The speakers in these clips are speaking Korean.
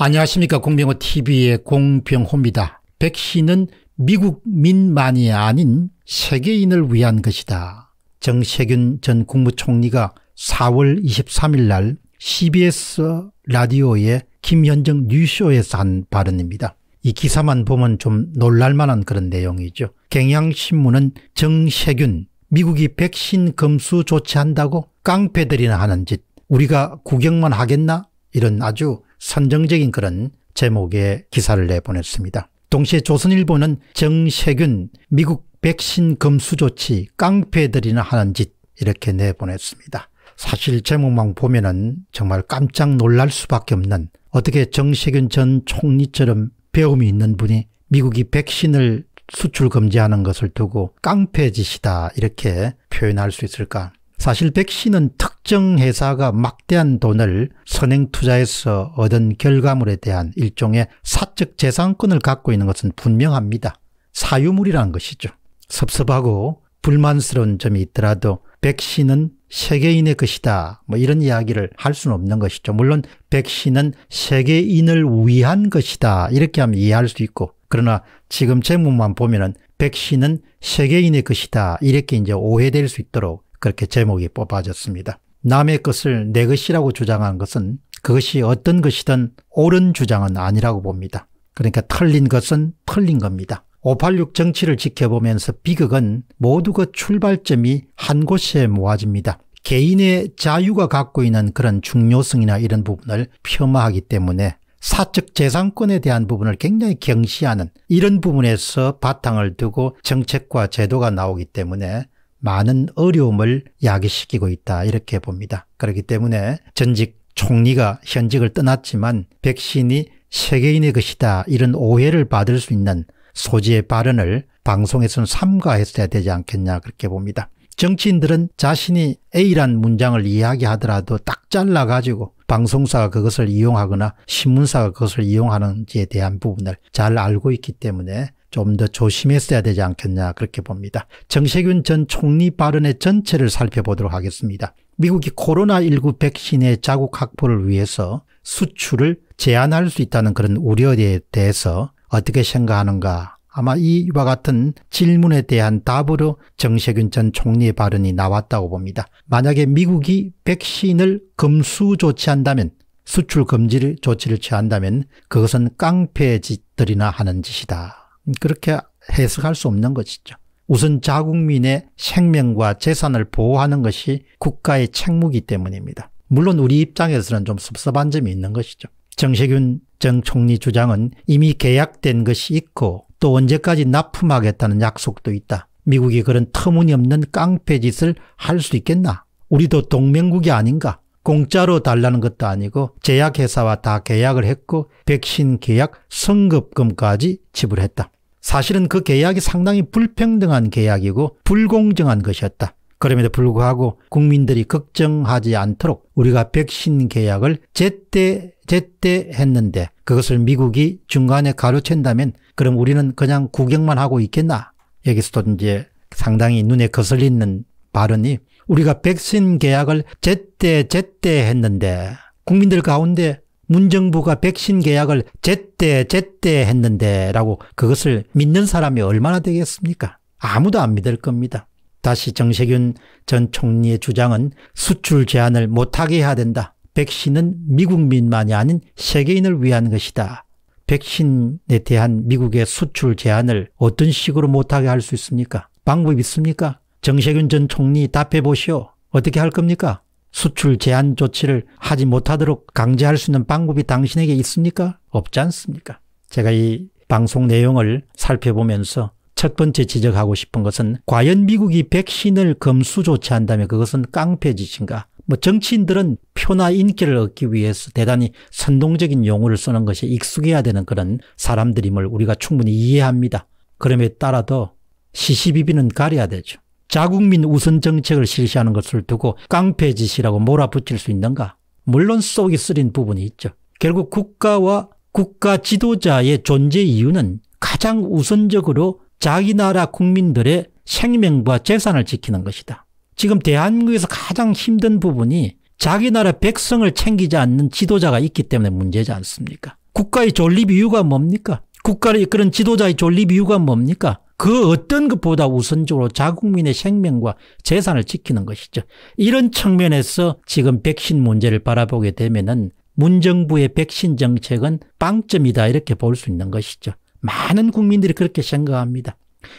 안녕하십니까 공병호TV의 공병호입니다. 백신은 미국민만이 아닌 세계인을 위한 것이다. 정세균 전 국무총리가 4월 23일 날 CBS 라디오의 김현정 뉴쇼에서 한 발언입니다. 이 기사만 보면 좀 놀랄만한 그런 내용이죠. 경향신문은 정세균 미국이 백신 검수 조치한다고 깡패들이나 하는 짓 우리가 구경만 하겠나 이런 아주 선정적인 그런 제목의 기사를 내보냈습니다. 동시에 조선일보는 정세균 미국 백신 검수 조치 깡패들이나 하는 짓 이렇게 내보냈습니다. 사실 제목만 보면은 정말 깜짝 놀랄 수밖에 없는 어떻게 정세균 전 총리처럼 배움이 있는 분이 미국이 백신을 수출 금지하는 것을 두고 깡패짓이다 이렇게 표현할 수 있을까 사실 백신은 특정 회사가 막대한 돈을 선행 투자해서 얻은 결과물에 대한 일종의 사적 재산권을 갖고 있는 것은 분명합니다. 사유물이라는 것이죠. 섭섭하고 불만스러운 점이 있더라도 백신은 세계인의 것이다. 뭐 이런 이야기를 할 수는 없는 것이죠. 물론 백신은 세계인을 위한 것이다. 이렇게 하면 이해할 수 있고 그러나 지금 제목만 보면은 백신은 세계인의 것이다. 이렇게 이제 오해될 수 있도록 그렇게 제목이 뽑아졌습니다. 남의 것을 내 것이라고 주장한 것은 그것이 어떤 것이든 옳은 주장은 아니라고 봅니다. 그러니까 틀린 것은 틀린 겁니다. 586 정치를 지켜보면서 비극은 모두 그 출발점이 한 곳에 모아집니다. 개인의 자유가 갖고 있는 그런 중요성이나 이런 부분을 폄하하기 때문에 사적 재산권에 대한 부분을 굉장히 경시하는 이런 부분에서 바탕을 두고 정책과 제도가 나오기 때문에 많은 어려움을 야기시키고 있다 이렇게 봅니다. 그렇기 때문에 전직 총리가 현직을 떠났지만 백신이 세계인의 것이다 이런 오해를 받을 수 있는 소지의 발언을 방송에서는 삼가했어야 되지 않겠냐 그렇게 봅니다. 정치인들은 자신이 A란 문장을 이야기하더라도 딱 잘라가지고 방송사가 그것을 이용하거나 신문사가 그것을 이용하는지에 대한 부분을 잘 알고 있기 때문에 좀더 조심했어야 되지 않겠냐 그렇게 봅니다. 정세균 전 총리 발언의 전체를 살펴보도록 하겠습니다. 미국이 코로나19 백신의 자국 확보를 위해서 수출을 제한할 수 있다는 그런 우려에 대해서 어떻게 생각하는가 아마 이와 같은 질문에 대한 답으로 정세균 전 총리의 발언이 나왔다고 봅니다. 만약에 미국이 백신을 금수 조치한다면 수출 금지 조치를 취한다면 그것은 깡패짓들이나 하는 짓이다. 그렇게 해석할 수 없는 것이죠. 우선 자국민의 생명과 재산을 보호하는 것이 국가의 책무이기 때문입니다. 물론 우리 입장에서는 좀 섭섭한 점이 있는 것이죠. 정세균 정 총리 주장은 이미 계약된 것이 있고 또 언제까지 납품하겠다는 약속도 있다. 미국이 그런 터무니없는 깡패 짓을 할 수 있겠나? 우리도 동맹국이 아닌가? 공짜로 달라는 것도 아니고 제약회사와 다 계약을 했고 백신 계약 성급금까지 지불했다. 사실은 그 계약이 상당히 불평등한 계약이고 불공정한 것이었다. 그럼에도 불구하고 국민들이 걱정하지 않도록 우리가 백신 계약을 제때 제때 했는데 그것을 미국이 중간에 가로챈다면 그럼 우리는 그냥 구경만 하고 있겠나? 여기서도 이제 상당히 눈에 거슬리는 발언이 우리가 백신 계약을 제때 제때 했는데 국민들 가운데 문정부가 백신 계약을 제때 제때 했는데 라고 그것을 믿는 사람이 얼마나 되겠습니까? 아무도 안 믿을 겁니다. 다시 정세균 전 총리의 주장은 수출 제한을 못하게 해야 된다. 백신은 미국민만이 아닌 세계인을 위한 것이다. 백신에 대한 미국의 수출 제한을 어떤 식으로 못하게 할 수 있습니까? 방법이 있습니까? 정세균 전 총리 답해 보시오. 어떻게 할 겁니까? 수출 제한 조치를 하지 못하도록 강제할 수 있는 방법이 당신에게 있습니까? 없지 않습니까? 제가 이 방송 내용을 살펴보면서 첫 번째 지적하고 싶은 것은 과연 미국이 백신을 검수 조치한다면 그것은 깡패 짓인가? 뭐 정치인들은 표나 인기를 얻기 위해서 대단히 선동적인 용어를 쓰는 것이 익숙해야 되는 그런 사람들임을 우리가 충분히 이해합니다. 그럼에 따라도 시시비비는 가려야 되죠. 자국민 우선 정책을 실시하는 것을 두고 깡패짓이라고 몰아붙일 수 있는가? 물론 속이 쓰린 부분이 있죠. 결국 국가와 국가 지도자의 존재 이유는 가장 우선적으로 자기 나라 국민들의 생명과 재산을 지키는 것이다. 지금 대한민국에서 가장 힘든 부분이 자기 나라 백성을 챙기지 않는 지도자가 있기 때문에 문제지 않습니까? 국가의 존립 이유가 뭡니까? 국가를 이끄는 지도자의 존립 이유가 뭡니까? 그 어떤 것보다 우선적으로 자국민의 생명과 재산을 지키는 것이죠. 이런 측면에서 지금 백신 문제를 바라보게 되면은 문정부의 백신 정책은 빵점이다 이렇게 볼 수 있는 것이죠. 많은 국민들이 그렇게 생각합니다.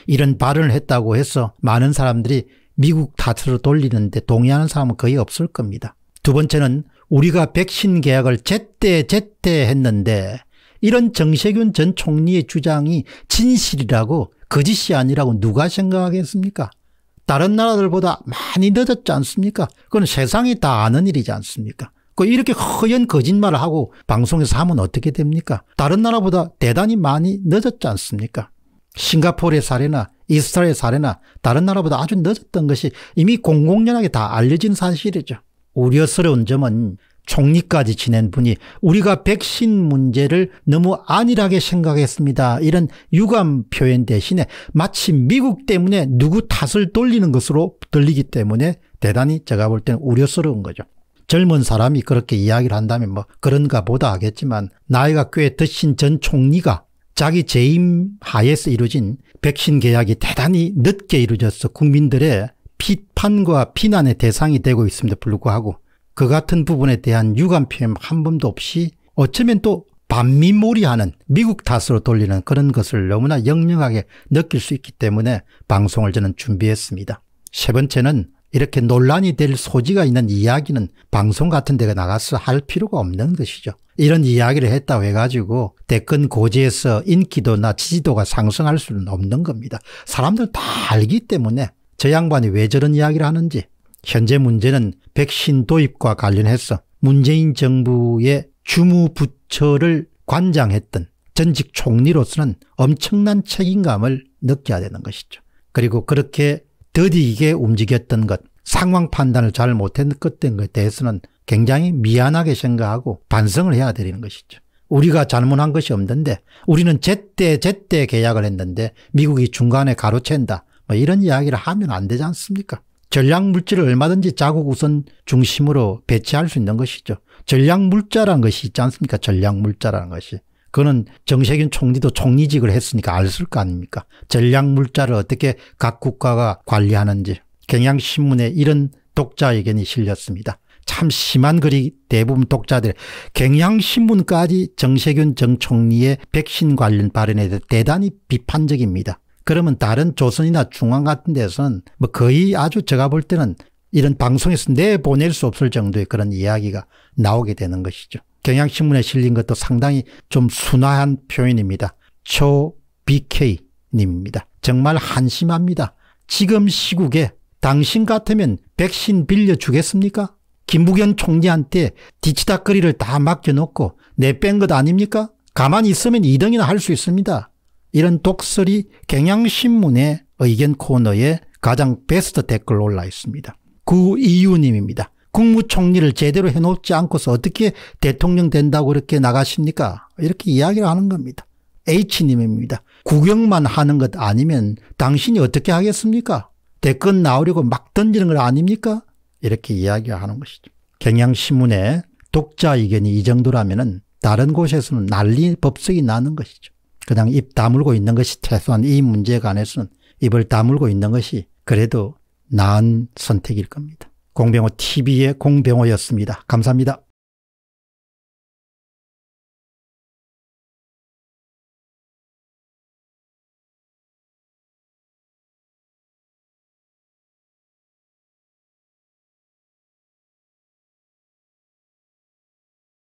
이런 발언을 했다고 해서 많은 사람들이 미국 탓으로 돌리는데 동의하는 사람은 거의 없을 겁니다. 두 번째는 우리가 백신 계약을 제때 제때 했는데 이런 정세균 전 총리의 주장이 진실이라고 거짓이 아니라고 누가 생각하겠습니까? 다른 나라들보다 많이 늦었지 않습니까? 그건 세상이 다 아는 일이지 않습니까? 그 이렇게 허연 거짓말을 하고 방송에서 하면 어떻게 됩니까? 다른 나라보다 대단히 많이 늦었지 않습니까? 싱가포르의 사례나 이스라엘 사례나 다른 나라보다 아주 늦었던 것이 이미 공공연하게 다 알려진 사실이죠. 우려스러운 점은 총리까지 지낸 분이 우리가 백신 문제를 너무 안일하게 생각했습니다. 이런 유감 표현 대신에 마치 미국 때문에 누구 탓을 돌리는 것으로 들리기 때문에 대단히 제가 볼 때는 우려스러운 거죠. 젊은 사람이 그렇게 이야기를 한다면 뭐 그런가 보다 하겠지만 나이가 꽤 드신 전 총리가 자기 재임 하에서 이루어진 백신 계약이 대단히 늦게 이루어져서 국민들의 비판과 비난의 대상이 되고 있음에도 불구하고 그 같은 부분에 대한 유감 표현 한 번도 없이 어쩌면 또 반미몰이하는 미국 탓으로 돌리는 그런 것을 너무나 영영하게 느낄 수 있기 때문에 방송을 저는 준비했습니다. 세 번째는 이렇게 논란이 될 소지가 있는 이야기는 방송 같은 데가 나가서 할 필요가 없는 것이죠. 이런 이야기를 했다고 해가지고 대권 고지에서 인기도나 지지도가 상승할 수는 없는 겁니다. 사람들 다 알기 때문에 저 양반이 왜 저런 이야기를 하는지 현재 문제는 백신 도입과 관련해서 문재인 정부의 주무부처를 관장했던 전직 총리로서는 엄청난 책임감을 느껴야 되는 것이죠. 그리고 그렇게 더디게 움직였던 것, 상황 판단을 잘 못했던 것에 대해서는 굉장히 미안하게 생각하고 반성을 해야 되는 것이죠. 우리가 잘못한 것이 없는데 우리는 제때 제때 계약을 했는데 미국이 중간에 가로챈다. 뭐 이런 이야기를 하면 안 되지 않습니까? 전략물질을 얼마든지 자국 우선 중심으로 배치할 수 있는 것이죠. 전략물자라는 것이 있지 않습니까? 전략물자라는 것이. 그는 정세균 총리도 총리직을 했으니까 알을 거 아닙니까? 전략물자를 어떻게 각 국가가 관리하는지. 경향신문에 이런 독자 의견이 실렸습니다. 참 심한 글이 대부분 독자들 경향신문까지 정세균 정 총리의 백신 관련 발언에 대해 대단히 비판적입니다. 그러면 다른 조선이나 중앙 같은 데서는 뭐 거의 아주 제가 볼 때는 이런 방송에서 내보낼 수 없을 정도의 그런 이야기가 나오게 되는 것이죠. 경향신문에 실린 것도 상당히 좀 순화한 표현입니다. 초 BK님입니다. 정말 한심합니다. 지금 시국에 당신 같으면 백신 빌려주겠습니까? 김부겸 총리한테 뒤치다거리를 다 맡겨놓고 내 뺀 것 아닙니까? 가만히 있으면 2등이나 할 수 있습니다. 이런 독설이 경향신문의 의견 코너에 가장 베스트 댓글 올라 있습니다. 구이유님입니다. 국무총리를 제대로 해놓지 않고서 어떻게 대통령 된다고 이렇게 나가십니까? 이렇게 이야기를 하는 겁니다. H님입니다. 구경만 하는 것 아니면 당신이 어떻게 하겠습니까? 대권 나오려고 막 던지는 걸 아닙니까? 이렇게 이야기하는 것이죠. 경향신문의 독자 의견이 이 정도라면 다른 곳에서는 난리 법석이 나는 것이죠. 그냥 입 다물고 있는 것이 최소한 이 문제에 관해서는 입을 다물고 있는 것이 그래도 나은 선택일 겁니다. 공병호 TV의 공병호였습니다. 감사합니다.